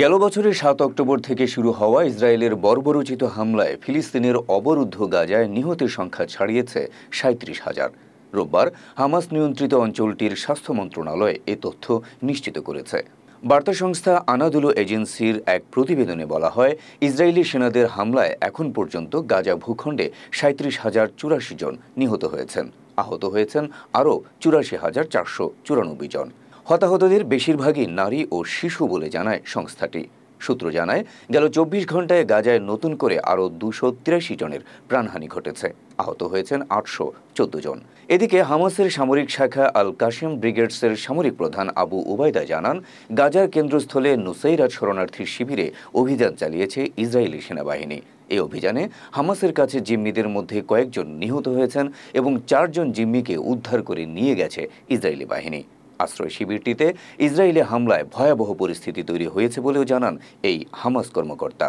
গেল বছরের সাত অক্টোবর থেকে শুরু হওয়া ইসরায়েলের বর্বরোচিত হামলায় ফিলিস্তিনের অবরুদ্ধ গাজায় নিহতের সংখ্যা ছাড়িয়েছে সাঁত্রিশ হাজার রোববার হামাস নিয়ন্ত্রিত অঞ্চলটির স্বাস্থ্য মন্ত্রণালয় এ তথ্য নিশ্চিত করেছে বার্তা সংস্থা আনাদুলো এজেন্সির এক প্রতিবেদনে বলা হয় ইসরায়েলি সেনাদের হামলায় এখন পর্যন্ত গাজা ভূখণ্ডে সাঁত্রিশ হাজার চুরাশি জন নিহত হয়েছেন আহত হয়েছেন আরও চুরাশি হাজার চারশো চুরানব্বই জন হতাহতদের বেশিরভাগই নারী ও শিশু বলে জানায় সংস্থাটি সূত্র জানায় গেল চব্বিশ ঘন্টায় গাজায় নতুন করে আরও দুশো তিরাশি জনের প্রাণহানি ঘটেছে আহত হয়েছেন আটশো চোদ্দ জন এদিকে হামাসের সামরিক শাখা আল কাশিম ব্রিগেডসের সামরিক প্রধান আবু উবায়দা জানান গাজার কেন্দ্রস্থলে নুসাইরা শরণার্থী শিবিরে অভিযান চালিয়েছে ইসরায়েলি সেনাবাহিনী এই অভিযানে হামাসের কাছে জিম্মিদের মধ্যে কয়েকজন নিহত হয়েছেন এবং চারজন জিম্মিকে উদ্ধার করে নিয়ে গেছে ইসরায়েলি বাহিনী আশ্রয় শিবিরটিতে ইসরায়েলি হামলায় ভয়াবহ পরিস্থিতি তৈরি হয়েছে বলেও জানান এই হামাস কর্মকর্তা